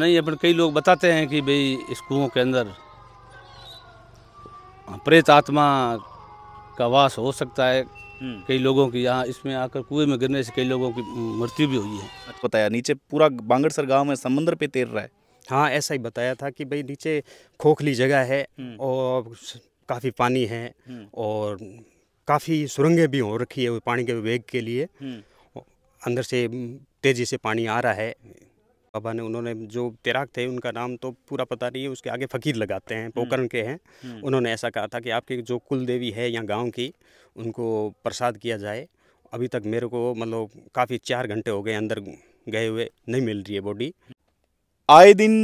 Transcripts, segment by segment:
नहीं अपन कई लोग बताते हैं कि भाई इस कुओं के अंदर प्रेत आत्मा का वास हो सकता है हम्म। कई लोगों की यहाँ इसमें आकर कुएं में गिरने से कई लोगों की मृत्यु भी हुई है अच्छा, बताया नीचे पूरा बांगड़सर गांव में समंदर पे तैर रहा है हाँ ऐसा ही बताया था कि भाई नीचे खोखली जगह है हम्म। और काफ़ी पानी है हम्म। और काफ़ी सुरंगें भी हो रखी है पानी के वेग के लिए अंदर से तेज़ी से पानी आ रहा है बाबा ने उन्होंने जो तैराक थे उनका नाम तो पूरा पता नहीं है उसके आगे फ़कीर लगाते हैं हम्म। पोकरण के हैं हम्म। उन्होंने ऐसा कहा था कि आपके जो कुल देवी है यहाँ गाँव की उनको प्रसाद किया जाए अभी तक मेरे को मतलब काफ़ी चार घंटे हो गए अंदर गए हुए नहीं मिल रही है बॉडी आए दिन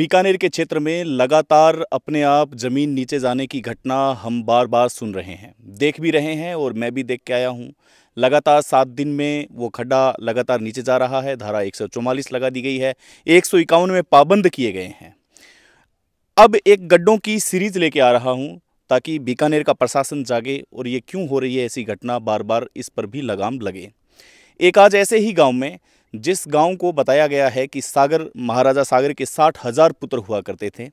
बीकानेर के क्षेत्र में लगातार अपने आप ज़मीन नीचे जाने की घटना हम बार बार सुन रहे हैं देख भी रहे हैं और मैं भी देख के आया हूँ लगातार सात दिन में वो खड्डा लगातार नीचे जा रहा है धारा एक लगा दी गई है एक में पाबंद किए गए हैं अब एक गड्ढों की सीरीज लेके आ रहा हूँ ताकि बीकानेर का प्रशासन जागे और ये क्यों हो रही है ऐसी घटना बार बार इस पर भी लगाम लगे एक आज ऐसे ही गांव में जिस गांव को बताया गया है कि सागर महाराजा सागर के साठ हज़ार पुत्र हुआ करते थे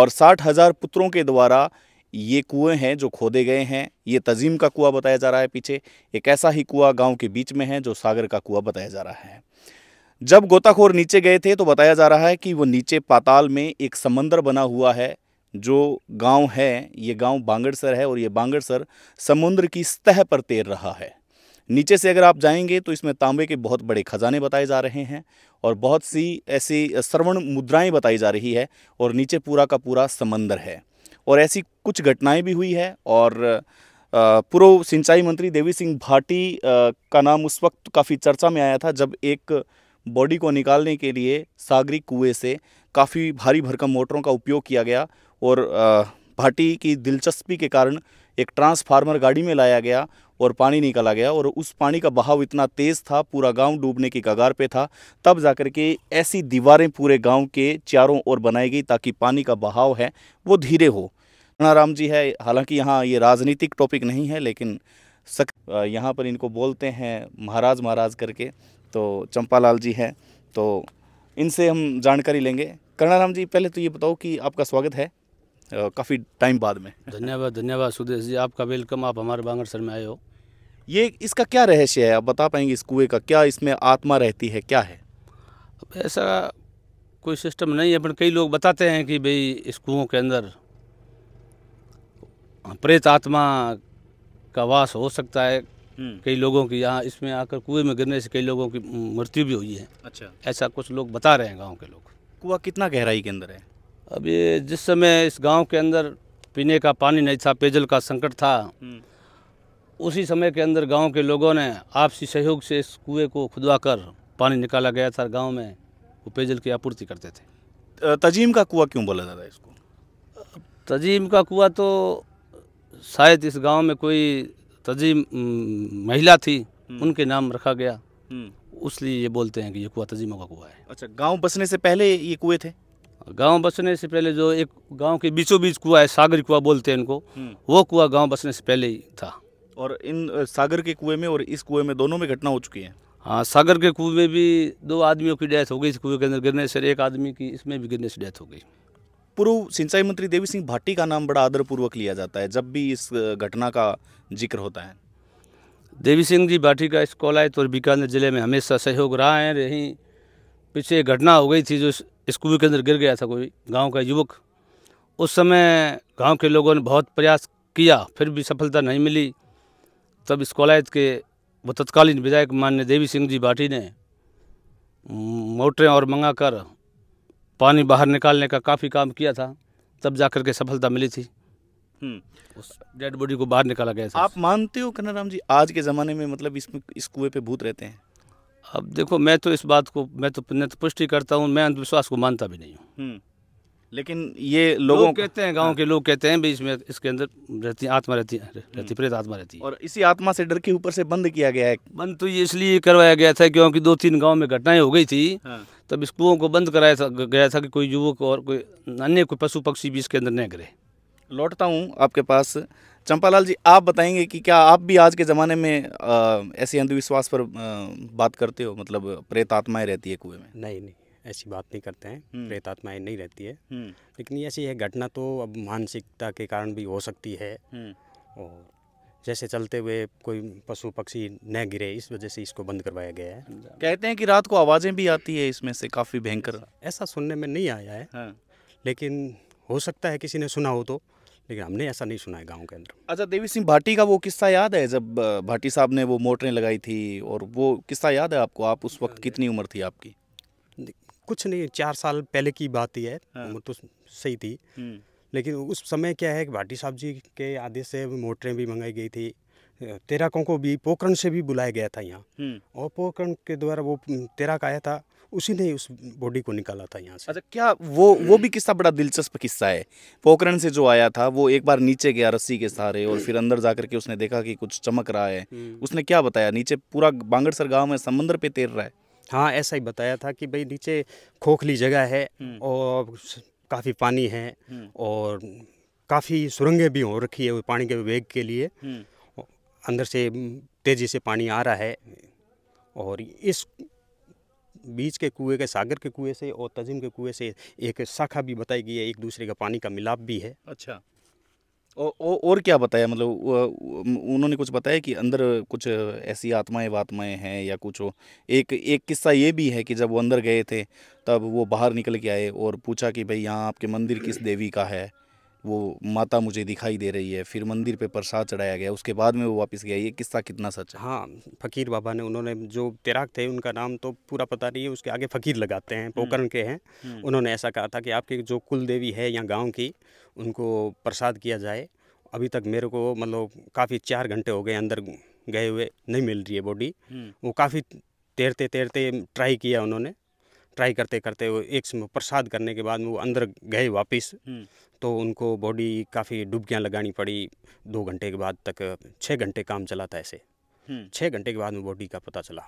और साठ हज़ार पुत्रों के द्वारा ये कुएं हैं जो खोदे गए हैं ये तजीम का कुआ बताया जा रहा है पीछे एक ऐसा ही कुआ गांव के बीच में है जो सागर का कुआ बताया जा रहा है जब गोताखोर नीचे गए थे तो बताया जा रहा है कि वो नीचे पाताल में एक समंदर बना हुआ है जो गांव है ये गांव बांगड़सर है और ये बांगड़सर समुद्र की सतह पर तैर रहा है नीचे से अगर आप जाएंगे तो इसमें तांबे के बहुत बड़े खजाने बताए जा रहे हैं और बहुत सी ऐसी श्रवण मुद्राएं बताई जा रही है और नीचे पूरा का पूरा समंदर है और ऐसी कुछ घटनाएं भी हुई है और पूर्व सिंचाई मंत्री देवी सिंह भाटी का नाम उस वक्त काफ़ी चर्चा में आया था जब एक बॉडी को निकालने के लिए सागरी कुएं से काफ़ी भारी भरकम मोटरों का उपयोग किया गया और भाटी की दिलचस्पी के कारण एक ट्रांसफार्मर गाड़ी में लाया गया और पानी निकाला गया और उस पानी का बहाव इतना तेज़ था पूरा गांव डूबने की कगार पे था तब जाकर के ऐसी दीवारें पूरे गांव के चारों ओर बनाई गई ताकि पानी का बहाव है वो धीरे हो राम जी है हालांकि यहाँ ये राजनीतिक टॉपिक नहीं है लेकिन सक यहाँ पर इनको बोलते हैं महाराज महाराज करके तो चंपालाल जी हैं तो इनसे हम जानकारी लेंगे कर्णाराम जी पहले तो ये बताओ कि आपका स्वागत है काफ़ी टाइम बाद में धन्यवाद धन्यवाद सुदेश जी आपका वेलकम आप हमारे सर में आए हो ये इसका क्या रहस्य है आप बता पाएंगे इस कुएँ का क्या इसमें आत्मा रहती है क्या है ऐसा कोई सिस्टम नहीं है पर कई लोग बताते हैं कि भाई इस कुओं के अंदर प्रेत आत्मा का वास हो सकता है हम्म। कई लोगों की यहाँ इसमें आकर कुएं में गिरने से कई लोगों की मृत्यु भी हुई है अच्छा ऐसा कुछ लोग बता रहे हैं गांव के लोग कुआ कितना गहराई के अंदर है अब ये जिस समय इस गांव के अंदर पीने का पानी नहीं था पेयजल का संकट था हम्म। उसी समय के अंदर गांव के लोगों ने आपसी सहयोग से इस कुएं को खुदवा कर पानी निकाला गया था गाँव में वो पेयजल की आपूर्ति करते थे तजीम का कुआ क्यों बोला जा रहा है इसको तजीम का कुआ तो शायद इस गांव में कोई तजी महिला थी हम्म। उनके नाम रखा गया हम्म। उसलिए ये बोलते हैं कि ये कुआ तजीमों का कुआ है अच्छा गांव बसने से पहले ये कुएं थे गांव बसने से पहले जो एक गांव के बीचों बीच कुआ है सागर कुआ बोलते हैं इनको हम्म। वो कुआ गांव बसने से पहले ही था और इन सागर के कुएं में और इस कुएं में दोनों में घटना हो चुकी है हाँ सागर के कुएं में भी दो आदमियों की डेथ हो गई इस कुएं के अंदर गिरने से एक आदमी की इसमें भी गिरने से डेथ हो गई पूर्व सिंचाई मंत्री देवी सिंह भाटी का नाम बड़ा आदरपूर्वक लिया जाता है जब भी इस घटना का जिक्र होता है देवी सिंह जी भाटी का स्कॉलायत और बीकानेर जिले में हमेशा सहयोग रहा है रही पीछे घटना हो गई थी जो स्कूल के अंदर गिर गया था कोई गांव का युवक उस समय गांव के लोगों ने बहुत प्रयास किया फिर भी सफलता नहीं मिली तब इस स्कॉलायत के वो तत्कालीन विधायक मान्य देवी सिंह जी भाटी ने मोटरें और मंगाकर पानी बाहर निकालने का काफ़ी काम किया था तब जा कर के सफलता मिली थी हम्म। उस डेड बॉडी को बाहर निकाला गया था आप मानते हो कन्ना जी आज के ज़माने में मतलब इसमें इस कुएँ पे भूत रहते हैं अब देखो मैं तो इस बात को मैं तो तो पुष्टि करता हूँ मैं अंधविश्वास को मानता भी नहीं हूँ हम्म। लेकिन ये लोगों लोग कहते हैं गांव के लोग कहते हैं भी इसमें इसके अंदर रहती आत्मा रहती हम्म। रहती प्रेत आत्मा रहती है और इसी आत्मा से डर के ऊपर से बंद किया गया है बंद तो ये इसलिए करवाया गया था क्योंकि दो तीन गांव में घटनाएं हो गई थी हाँ। तब इस कुओं को बंद कराया था, गया था कि कोई युवक और कोई अन्य कोई पशु पक्षी भी इसके अंदर न करे लौटता हूँ आपके पास चंपालाल जी आप बताएंगे कि क्या आप भी आज के ज़माने में ऐसे अंधविश्वास पर बात करते हो मतलब प्रेत आत्माएं रहती है कुएं में नहीं नहीं ऐसी बात नहीं करते हैं हम्म। प्रेत आत्माएं नहीं रहती है हम्म। लेकिन ऐसी है घटना तो अब मानसिकता के कारण भी हो सकती है हम्म। और जैसे चलते हुए कोई पशु पक्षी न गिरे इस वजह से इसको बंद करवाया गया है कहते हैं कि रात को आवाज़ें भी आती है इसमें से काफ़ी भयंकर ऐसा सुनने में नहीं आया है हाँ। लेकिन हो सकता है किसी ने सुना हो तो लेकिन हमने ऐसा नहीं सुना है गाँव के अंदर अच्छा देवी सिंह भाटी का वो किस्सा याद है जब भाटी साहब ने वो मोटरें लगाई थी और वो किस्सा याद है आपको आप उस वक्त कितनी उम्र थी आपकी कुछ नहीं चार साल पहले की बात ही है हाँ। उम्र तो सही थी हम्म। लेकिन उस समय क्या है कि भाटी साहब जी के आदेश से मोटरें भी मंगाई गई थी तेराकों को भी पोकरण से भी बुलाया गया था यहाँ हम्म। और पोकरण के द्वारा वो तेराक आया था उसी ने उस बॉडी को निकाला था यहाँ से अच्छा क्या वो वो भी किस्सा बड़ा दिलचस्प किस्सा है पोकरण से जो आया था वो एक बार नीचे गया रस्सी के सहारे और फिर अंदर जाकर के उसने देखा कि कुछ चमक रहा है हम्म। उसने क्या बताया नीचे पूरा बांगड़सर गांव में समंदर पे तैर रहा है हाँ ऐसा ही बताया था कि भाई नीचे खोखली जगह है हम्म। और काफ़ी पानी है हम्म। और काफ़ी सुरंगें भी हो रखी है पानी के वेग के लिए हम्म। अंदर से तेज़ी से पानी आ रहा है और इस बीच के कुएं के सागर के कुएं से और तजिम के कुएं से एक शाखा भी बताई गई है एक दूसरे का पानी का मिलाप भी है अच्छा और और क्या बताया मतलब उन्होंने कुछ बताया कि अंदर कुछ ऐसी आत्माएं वात्माएं हैं या कुछ हो एक एक किस्सा ये भी है कि जब वो अंदर गए थे तब वो बाहर निकल के आए और पूछा कि भाई यहाँ आपके मंदिर किस देवी का है वो माता मुझे दिखाई दे रही है फिर मंदिर पे प्रसाद चढ़ाया गया उसके बाद में वो वापस गया ये किस्सा कितना सच है हाँ फ़कीर बाबा ने उन्होंने जो तैराक थे उनका नाम तो पूरा पता नहीं है उसके आगे फ़कीर लगाते हैं पोकरण हम्म। के हैं हम्म। उन्होंने ऐसा कहा था कि आपके जो कुल देवी है या गाँव की उनको प्रसाद किया जाए अभी तक मेरे को मतलब काफ़ी चार घंटे हो गए अंदर गए हुए नहीं मिल रही है बॉडी हम्म। वो काफ़ी तैरते तैरते ट्राई किया उन्होंने ट्राई करते करते वो एक प्रसाद करने के बाद वो अंदर गए वापस हम्म। तो उनको बॉडी काफ़ी डुबकियाँ लगानी पड़ी दो घंटे के बाद तक छः घंटे काम चला था ऐसे हम्म। छः घंटे के बाद में बॉडी का पता चला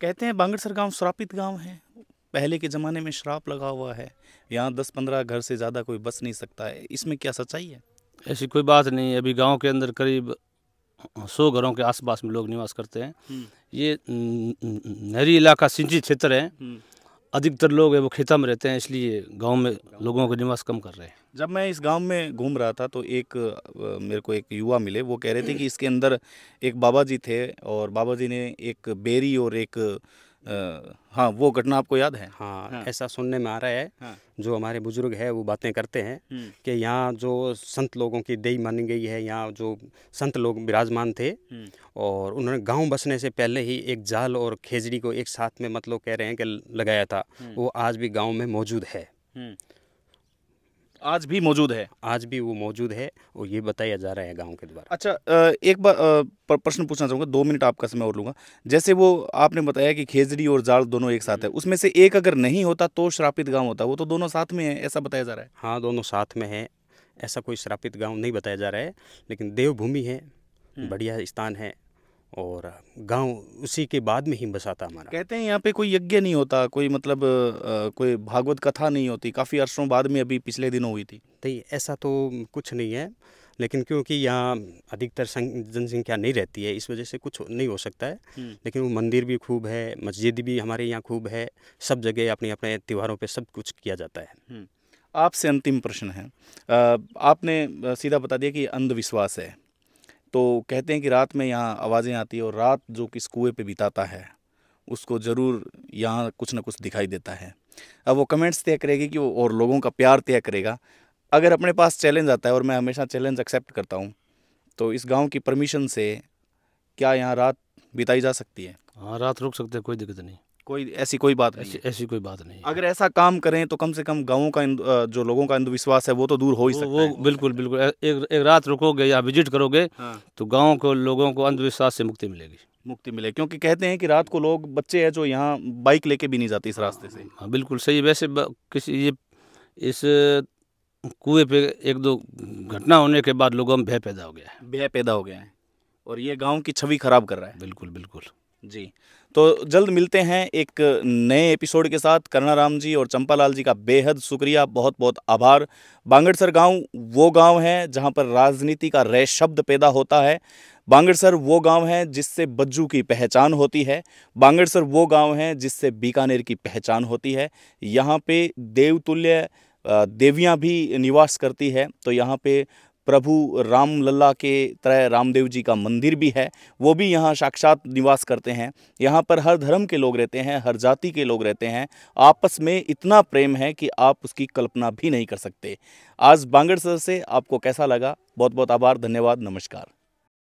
कहते हैं बांगड़सर गांव गाँव सुरापित गाँव है पहले के ज़माने में श्राप लगा हुआ है यहाँ दस पंद्रह घर से ज़्यादा कोई बस नहीं सकता है इसमें क्या सच्चाई है ऐसी कोई बात नहीं अभी गांव के अंदर करीब सौ घरों के आसपास में लोग निवास करते हैं हम्म। ये नहरी इलाका सिंचित क्षेत्र है हम्म। अधिकतर लोग है वो खेता में रहते हैं इसलिए गांव में लोगों का निवास कम कर रहे हैं जब मैं इस गांव में घूम रहा था तो एक मेरे को एक युवा मिले वो कह रहे थे कि इसके अंदर एक बाबा जी थे और बाबा जी ने एक बेरी और एक आ, हाँ वो घटना आपको याद है हाँ, हाँ ऐसा सुनने में आ रहा है हाँ, जो हमारे बुजुर्ग है वो बातें करते हैं हम्म। कि यहाँ जो संत लोगों की देई मानी गई है यहाँ जो संत लोग विराजमान थे हम्म। और उन्होंने गांव बसने से पहले ही एक जाल और खेजड़ी को एक साथ में मतलब कह रहे हैं कि लगाया था हम्म। वो आज भी गांव में मौजूद है आज भी मौजूद है आज भी वो मौजूद है और ये बताया जा रहा है गाँव के द्वारा अच्छा एक बार प्रश्न पूछना चाहूँगा दो मिनट आपका समय और लूँगा जैसे वो आपने बताया कि खेजड़ी और जाल दोनों एक साथ है हम्म। उसमें से एक अगर नहीं होता तो श्रापित गाँव होता वो तो दोनों साथ में है ऐसा बताया जा रहा है हाँ दोनों साथ में है ऐसा कोई श्रापित गाँव नहीं बताया जा रहा है लेकिन देवभूमि है हम्म। बढ़िया स्थान है और गांव उसी के बाद में ही बसा था हमारा कहते हैं यहाँ पे कोई यज्ञ नहीं होता कोई मतलब आ, कोई भागवत कथा नहीं होती काफ़ी अर्सों बाद में अभी पिछले दिनों हुई थी नहीं ऐसा तो कुछ नहीं है लेकिन क्योंकि यहाँ अधिकतर जनसंख्या नहीं रहती है इस वजह से कुछ नहीं हो सकता है हम्म। लेकिन वो मंदिर भी खूब है मस्जिद भी हमारे यहाँ खूब है सब जगह अपने अपने त्यौहारों पर सब कुछ किया जाता है हम्म। आपसे अंतिम प्रश्न है आपने सीधा बता दिया कि अंधविश्वास है तो कहते हैं कि रात में यहाँ आवाज़ें आती है और रात जो किस कुएँ पर बिताता है उसको ज़रूर यहाँ कुछ ना कुछ दिखाई देता है अब वो कमेंट्स तय करेगी कि वो और लोगों का प्यार तय करेगा अगर अपने पास चैलेंज आता है और मैं हमेशा चैलेंज एक्सेप्ट करता हूँ तो इस गाँव की परमिशन से क्या यहाँ रात बिताई जा सकती है हाँ रात रुक सकते हैं कोई दिक्कत नहीं कोई ऐसी कोई बात नहीं ऐसी, ऐसी कोई बात नहीं अगर ऐसा काम करें तो कम से कम गाँव का जो लोगों का अंधविश्वास है वो तो दूर हो ही सकता वो, है बिल्कुल बिल्कुल एक एक रात रुकोगे या विजिट करोगे हाँ। तो गाँव को लोगों को अंधविश्वास से मुक्ति मिलेगी मुक्ति मिले क्योंकि कहते हैं कि रात को लोग बच्चे हैं जो यहाँ बाइक लेके भी नहीं जाते इस रास्ते से हाँ बिल्कुल सही वैसे किसी ये इस कुएं पे एक दो घटना होने के बाद लोगों में भय पैदा हो गया है भय पैदा हो गया है और ये गाँव की छवि खराब कर रहा है बिल्कुल बिल्कुल जी तो जल्द मिलते हैं एक नए एपिसोड के साथ करणाराम जी और चंपालाल जी का बेहद शुक्रिया बहुत बहुत आभार बांगड़सर गांव वो गांव है जहां पर राजनीति का रह शब्द पैदा होता है बांगड़सर वो गांव है जिससे बज्जू की पहचान होती है बांगड़सर वो गांव है जिससे बीकानेर की पहचान होती है यहाँ पे देवतुल्य देवियाँ भी निवास करती है तो यहाँ पे प्रभु राम लल्ला के तरह रामदेव जी का मंदिर भी है वो भी यहाँ साक्षात निवास करते हैं यहाँ पर हर धर्म के लोग रहते हैं हर जाति के लोग रहते हैं आपस में इतना प्रेम है कि आप उसकी कल्पना भी नहीं कर सकते आज बांगड़सर से आपको कैसा लगा बहुत बहुत आभार धन्यवाद नमस्कार